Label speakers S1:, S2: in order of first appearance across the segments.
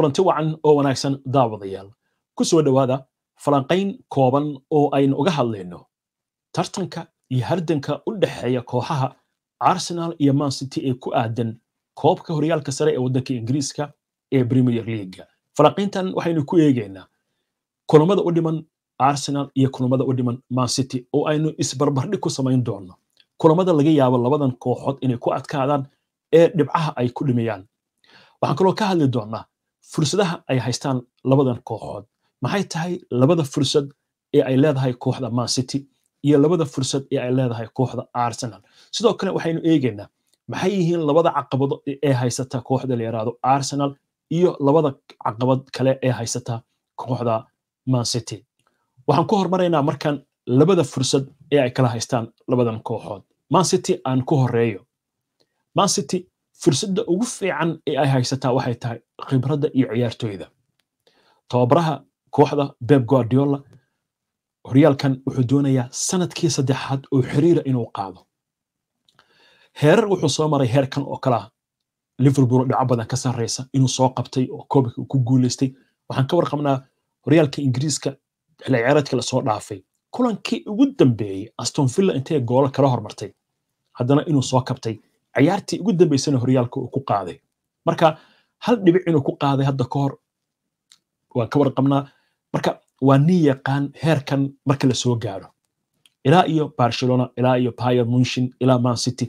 S1: kulanti wacan oo wanaagsan daawadayaal ku soo dhowaada falanqayn kooban oo aynu uga hadlayno tartanka iyo hardanka u dhexeeya kooxaha arsenal iyo mancity ee ku aadan koobka horyaalka sare ee waddanka ingiriiska ee premier leaga falanqayntan waxaynu ku eegaynaa kulammada u dhiman arsenal iyo kulammada u dhiman mancity oo aynu isbarbardhig ku samayn doono kulamada laga yaabo labadan kooxood inay ku adkaadaan ee dhibcaha ay ku dhimayaan waxaan kaloo ka hadli doonnaa fursadaha ay haystaan labadan kooxood maxay tahay labada fursad ee ay leedahay kooxda mancity iyo labada fursad ee ay leedahay kooxda arsenal sidoo kale waxaynu eegaynaa maxay yihiin labada caqabado ee haysata kooxda la yaraado arsenal iyo labada caqabad kale ee haysata kooxda mancity waxaan ku hormaraynaa markaan labada fursad ee ay kala haystaan labadan kooxood mancity aan ku horeeyo mancity fursadda ugu fiican ee ay haysataa waxay tahay khibradda iyo ciyaartooyda tababaraha kooxda beb guardiola horyaalkan wuxuu doonayaa sanadkii saddexaad oo xiriira inuu qaado heerar wuxuu soo maray heerkan oo kale ah liverpool oo badan ka sarreysa inuu soo qabtay oo koobka ku guuleystay waxaan ka warqabnaa horyaalka ingiriiska xilli lasoo dhaafay kulankii ugu dambeeyey aston villa intay goolo kala hormartay haddana inuu soo kabtay ciyaartii ugu dambeysana horyaalka uu ku qaaday marka hal dhibic inuu ku qaaday hadda ka hor waan ka warqabnaa marka waa nin yaqaan heerkan marka lasoo soo gaaro ilaa iyo barcelona ilaa iyo bayer munshin ilaa man city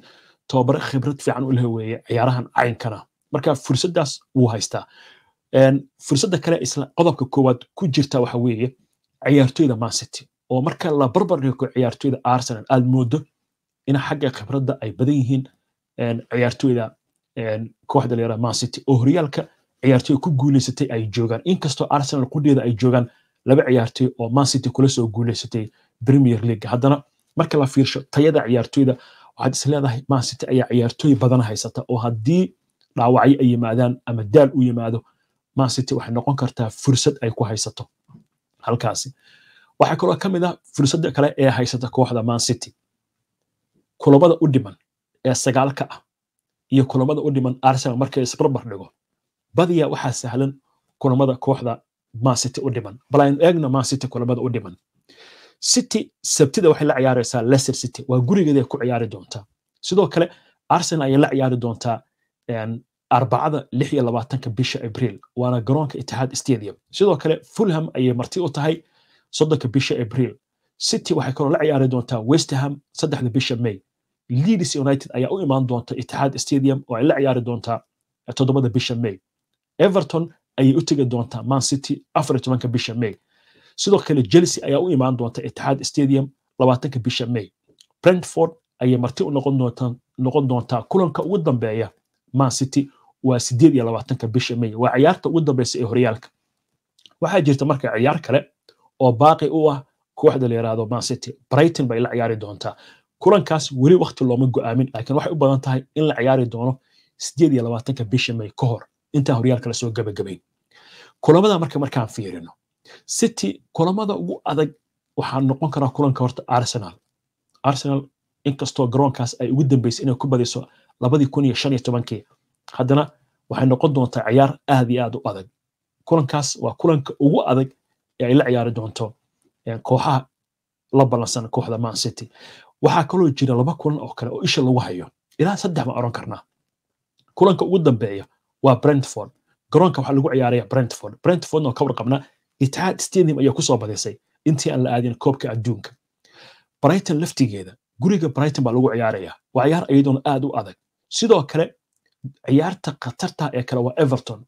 S1: tobabar khibrad fiican u leh weeye ciyaarahan cayinkana marka fursaddaas wuu haystaa fursadda kale isla qodobka koowaad ku jirta waxa weeye ciyaartoyda man city oo marka la barbar dhigo ciyaartoyda arsenal aad moodo in xagga khibradda ay badan yihiin ciyaartoyda kooxda la yidhaha mancity oo horyaalka ciyaartoy ku guuleysatay ay joogaan inkastoo arsenal qudheeda ay joogaan laba ciyaartoy oo mancity kula soo guuleysatay premier league haddana marka la fiirsho tayada ciyaartoyda waxaad is leedahay mancity ayaa ciyaartooy badan haysata oo haddii dhaawacyo ay yimaadaan ama daal u yimaado mancity waxay noqon kartaa fursad ay ku haysato halkaasi waxaa kaloo ka mid ah fursadda kale ee haysata kooxda mancity kulabada u dhiman ee sagaalka ah iyo kulamada u dhiman arsenal markay isbarbar dhigo badiya waxaa sahlan kulamada kooxda mancity u dhiman bal aynu eegna mancity kulamada u dhiman city sabtida waxay la ciyaaraysaa leicester city waa gurigeeday ku ciyaari doontaa sidoo kale arsenal ayay la ciyaari doontaa ehm, arbacada lix iyo labaatanka bisha abril waana garoonka itixaad stadium sidoo kale fulham ayay marti u tahay soddonka bisha abriil city waxay kaloo la ciyaari doontaa westham saddexda bisha may leeds united ayaa u imaan doonta itixaad stadium oo ay la ciyaari doontaa toddobada bisha may everton ayay u tegi doontaa man city afar iyo tobanka bisha may sidoo kale chelsea ayaa u imaan doonta itixaad stadium labaatanka bisha may brentford ayay marti u doontaa kulanka ugu dambeeya man city waa sideed iyo labaatanka bisha may waa ciyaarta ugu dambeysa ee horyaalka waxaa jirta marka ciyaar kale oo baaqi u ah kooxda la yidhaahdo man city brighton bay la ciyaari doontaa kulankaas weli wakti looma go'aamin laakiin waxay u badan tahay in la ciyaari doono sideed iyo labaatanka bisha may ka hor intaan horyaalka lasoo gabagabayn kulamada marka markaan fiirino city kulamada ugu adag waxaa noqon karaa kulanka horta arsenal arsenal inkastoo garoonkaas ay ugu dambaysay inay ku badiso labadii kun iyo shan iyo tobankii haddana waxay noqon doontaa ciyaar aad iyo aad u adag kulankaas waa kulanka ugu adag ee ay la ciyaari doonto kooxaha la ballansan kooxda man city waxaa kaloo jira laba kulan oo kale oo isha lagu hayo ilaa saddex baan oran karnaa kulanka ugu dambeeya waa brentford garoonka waxaa lagu ciyaaraya brentford brentford oo ka warqabna itihad stadium ayaa kusoo badisay intii aan la aadin koobka adduunka brighton laftigeeda guriga brighton baa lagu ciyaaraya waa ciyaar iyadoona aad u adag sidoo kale ciyaarta khatarta ee kale waa everton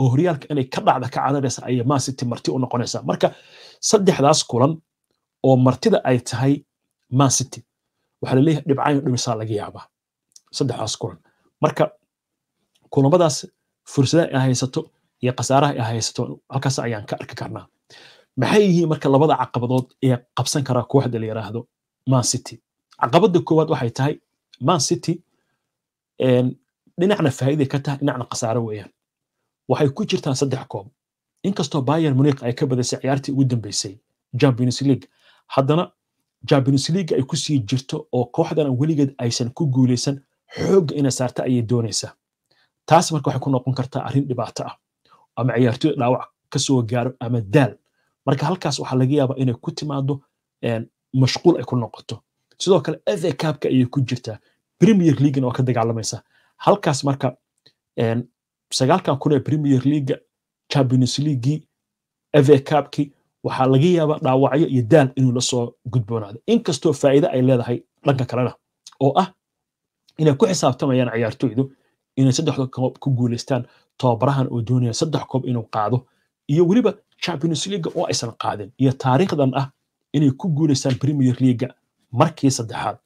S1: oo horyaalka inay ka dhacda ka cadaraysa ayay maasiti marti u noqonaysaa marka saddexdaas kulan oo martida ay tahay man city waxaa laleeyahay dhibcayn dhumisaa laga yaabaa saddexdaas kulan marka kulamadaas fursadaha ay haysato iyo khasaaraha ay haysato halkaas ayaan ka arki karnaa maxay yihiin marka labada caqabadood ee qabsan karaa kooxda la yiraahdo man city caqabada koowaad waxay tahay man city dhinacna faa'iiday ka tahay dhinacna khasaaro weeyaan waxay ku jirtaa saddex koob inkastoo bayern munich ay ka badisay ciyaartii ugu dambeysay champions league haddana champions league ay kusii jirto oo kooxdan weligeed aysan ku guuleysan xooga ina saarta ayay doonaysaa taas marka waxay ku noqon kartaa arrin dhibaato ah ama ciyaartooy dhaawac kasoo gaaro ama daal marka halkaas waxaa laga yaaba inay ku timaado eh, mashquul ay ku noqoto sidoo kale fa cabka ayay ku jirtaa premier leaguena waa ka dagaalamaysaa halkaas marka eh, sagaalkan kun ee premier leaga champions leaguii fa cabkii waxaa laga yaabaa dhaawacyo iyo daal inuu lasoo soo gudboonaado inkastoo faa'iide ay leedahay dhanka kalena oo ah inay ku xisaabtamayaan ciyaartoydu inay saddexda koob ku guulaystaan tababarahan oo doonaya saddex koob inuu qaado iyo weliba champions leaga oo aysan qaadin iyo taariikhdan ah inay ku guulaystaan premier leaga markii saddexaad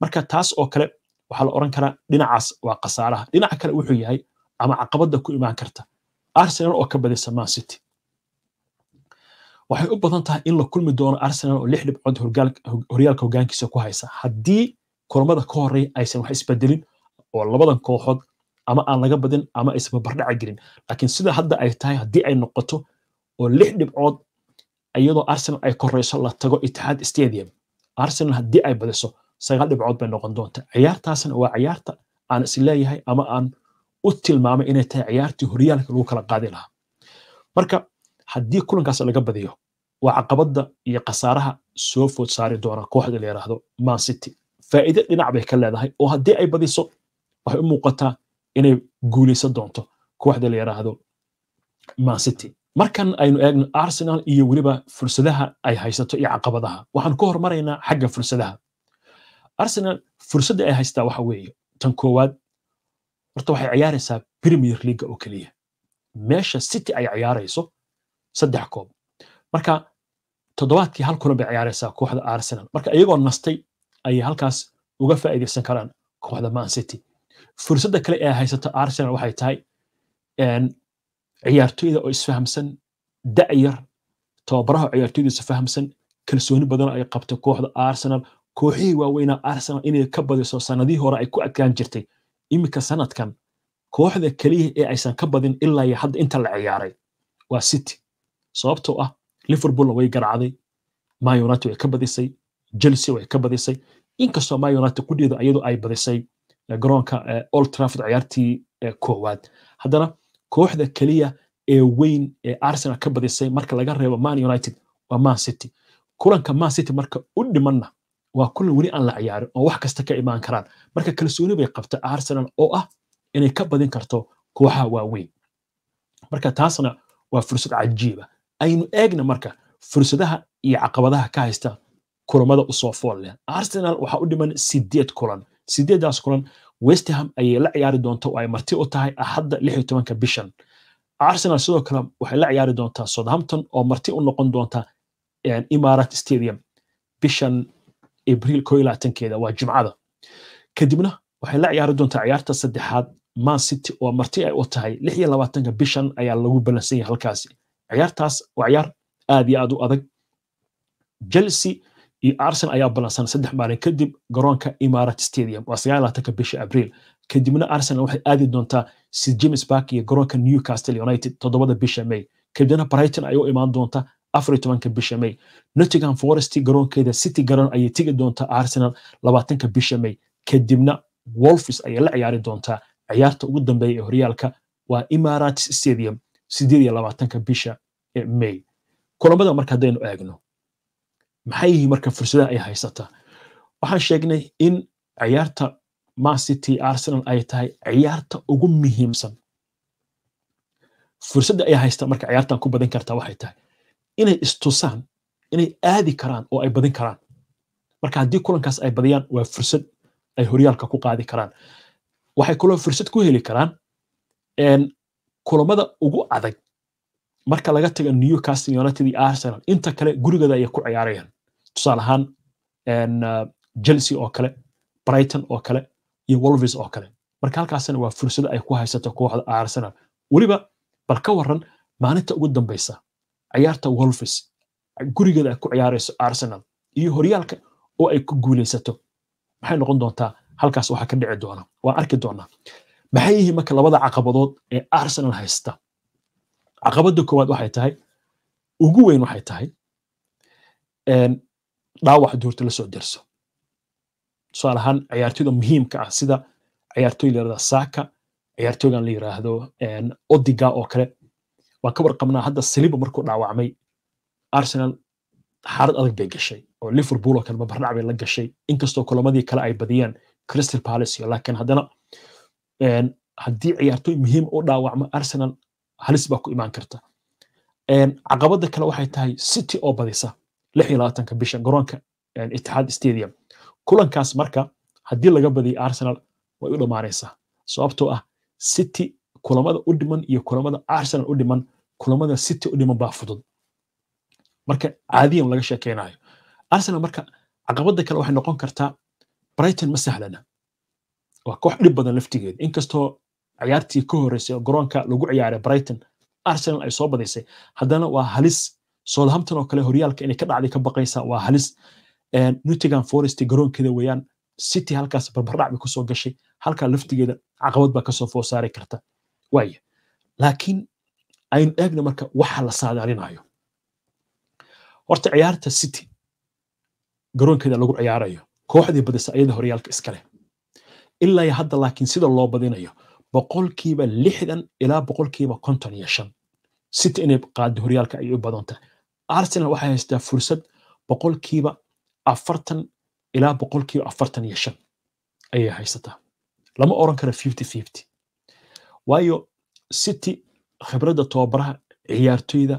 S1: marka taas oo kale waxaa la odhan karaa dhinacaas waa khasaaraha dhinaca kale wuxuu yahay ama caqabadda ku imaan karta arsenal oo ka badisa man city waxay u badan tahay in la kulmi doono arsenal oo lix dhibcood horyaalka hogaankiisa ku haysa haddii kulamada ka horey aysan wax isbedelin oo labadan kooxood ama aan laga badin ama aysanba bardhaca gelin laakiin sida hadda ay tahay haddii ay noqoto oo lix dhibcood iyadoo arsenal ay koreyso la tago itixaad stadium arsenal haddii ay badiso sagaal dhibcood bay noqon doonta ciyaartaasna waa ciyaarta aan is leeyahay ama aan u tilmaamay inay tahay ciyaartii horyaalka lagu kala qaadi lahaa marka haddii kulankaas laga badiyo waa caqabada iyo khasaaraha soo food saari doona kooxda layidhaahdo mancity faa'iide dhinac bay ka leedahay oo haddii ay badiso waxay u muuqataa inay guuleysan doonto kooxda layidhaahdo mancity markan aynu eegno arsenal iyo weliba fursadaha ay haysato iyo caqabadaha waxaan ka hormaraynaa xagga fursadaha arsenal fursadda ay haystaa waxa weeye tan koowaad horta waxay ciyaaraysaa premier leaga oo keliya meesha city ay ciyaarayso saddex koob marka toddobaadkii hal kuna bay ciyaaraysaa kooxda arsenal marka iyagoo nastay ayay halkaas uga faa'iidaysan karaan kooxda man city fursadda kale ee haysato arsenal waxay tahay ciyaartoyda oo isfahamsan da'yar tababaraha ciyaartoydiisa fahamsan kalsooni badan ay qabto kooxda arsenal kooxihii waaweynaa arsenal inay ka badiso sanadihii hore ay ku adkaan jirtay iminka sanadkan kooxda keliya ee aysan ka badin ilaa iyo hadda inta la ciyaaray waa city sababtoo ah liverpoolna way garacday man united way ka badisay chelsea way ka badisay inkastoo man united kudheeda iyadu ay badisay eh, garoonka eh, old trafford ciyaartii eh, koowaad haddana kooxda keliya ee weyn ee arsenal ka badisay marka laga reebo man united waa man city kulanka man city marka u dhimanna waa kulan weli aan la ciyaarin oo wax kasta ka imaan karaan marka kalsooni bay qabta arsenal oo ah inay ka badin karto kooxaha waaweyn marka taasna waa fursad cajiiba ah aynu eegna marka fursadaha iyo caqabadaha ka haysta kulamada usoo fool arsenal waxaa u dhiman sideed kulan sideedaas kulan westham ayay la ciyaari doonta oo ay marti u tahay axadda lix tobanka bishan arsenal sidoo kale waxay la ciyaari doontaa southampton oo marti u noqon doonta imarat stadium bishan abriil koo waa jimcada kadibna waxay la ciyaari doontaa ciyaarta saddexaad man city oo marti ay u tahay lix labaatanka bishan ayaa lagu balansan yahay halkaasi ciyaartaas waa ciyaar aad iyo aad u adag chelsea iyo arsenal ayaa balansan saddex maalin kadib garoonka imarat stadium waa sagaal laatanka bisha abriil kadibna arsenal waxay aadi doontaa sir james park iyo garoonka newcastle united toddobada bisha may kadibna brighton ayay u imaan doonta afar iyo tobanka bisha may nottingham forest garoonkeeda city garoon ayay tegi doontaa arsenal labaatanka bisha may kadibna wolfis ayay la ciyaari doontaa ciyaarta ugu dambeeya ee horyaalka waa imarat stadium sideed iyo labaatanka bisha may kulamada marka haddaynu eegno maxay yihiin marka fursadaha ay haysata waxaan sheegnay in ciyaarta mancity arsenal ay tahay ciyaarta ugu muhiimsan fursadda ay haysta marka ciyaartan ku badin kartaa waxay tahay inay istusaan inay aadi karaan oo ay badin karaan marka haddii kulankaas ay badiyaan waa fursad ay horyaalka ku qaadi karaan waxay kaloo fursad ku heli karaan kulamada ugu adag marka laga taga newcastle united iyo arsenal inta kale gurigooda ayay ku ciyaarayaan tusaale ahaan uh, chelsea oo kale brighton oo kale iyo wolves oo kale marka halkaasna waa fursado ay ku haysato kooxda arsenal weliba bal ka waran maalinta ugu dambaysa ciyaarta wolves gurigeeda ay ku ciyaarayso arsenal iyo horyaalka oo ay ku guuleysato maxay noqon doontaa halkaas waxa ka dhici doona waan arki doonaa maxay yihiin marka labada caqabadood ee arsenal haysta caqabadda koowaad waxay tahay ugu weyn waxay tahay dhaawac duurta la soo derso ahaan ciyaartoyda muhiimka ah sida ciyaartoy la yirahda saka ciyaartoygan la yiraahdo odiga oo kale waan ka warqabnaa hadda saliba markuu dhaawacmay arsenal xaalad adag bay gashay oo liverpool oo kale mabarnac bay la gashay inkastoo kulamadii kale ay badiyeen crystal palace iyo laakiin haddana haddii ciyaartoy muhiim u dhaawacmo arsenal halis baa ku imaan karta caqabada kale waxay tahay city oo badisa ka bisha garoonka itixaad stadium kulankaas marka haddii laga badiyo arsenal way u dhammaanaysaa sababtoo ah city kulamada u dhiman iyo kulamada arsenal u dhiman kulamada city u dhiman baa fudud marka caadiyan laga sheekeynayo arsenal marka caqabada kale waxay noqon kartaa brighton ma sahlana waa koox dhib badan laftigeeda inkastoo ciyaartii ka horreysay oo garoonka lagu ciyaaray brighton arsenal ay soo badisay haddana waa halis southampton oo kale horyaalka inay ka dhacday ka baqaysaa waa halis nuttingham forest garoonkeeda weeyaan city halkaas barbardhac bay kusoo gashay halkaa laftigeeda caqabad baa kasoo foosaari karta waaya laakiin aynu eegna marka waxa la saadaalinayo horta ciyaarta city garoonkeeda lagu ciyaarayo kooxdii badisa ayada horyaalka iskale ilaa hadda laakiin sida loo badinayo boqolkiiba lixdan ilaa boqolkiiba konton iyo shan city inay qaado horyaalka ayay u badan arsenal waxay haystaa fursad boqolkiiba afartan ilaa boqolkiiba afartan iyo shan ayay haysataa lama oran karo fifty fifty waayo city khibradda tobabaraha ciyaartoyda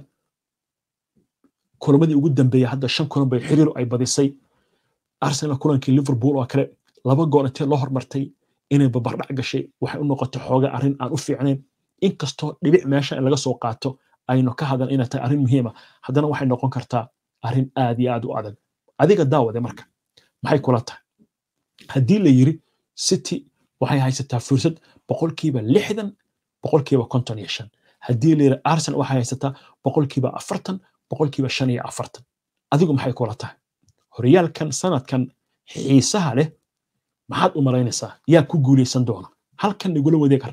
S1: kulamadii ugu dambeeyay hadda shan kulan bay xiriir ay badisay arsenal kulankii liverpool oo kale laba goon loo hormartay inay babardhac gashay waxay u noqotay xooga arrin aan u fiicnayn inkastoo dhibic meesha in laga soo qaato aynu ka hadal inay tahay arrin muhiima ah. haddana waxay noqon kartaa arrin aad iyo aad u adag adiga daawade marka maxay kula tahay haddii la yiri city waxay haysataa fursad boqolkiiba lixdan boqolkiiba konton iyo shan haddii la yiri arsen waxay haysataa boqolkiiba afartan boqolkiiba shan iyo afartan adigu maxay kula tahay horyaalkan sanadkan xiisaha leh maxaad u malaynaysaa yaa ku guulaysan doona halkan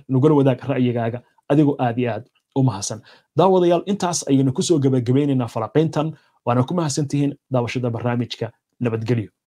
S1: nagula wadaag ra'yigaaga adigoo aad iyo aad u mahadsan daawadayaal intaas ayaynu kusoo gabagabaynaynaa falanqayntan waana ku mahadsantihiin daawashada barnaamijka nabadgelyo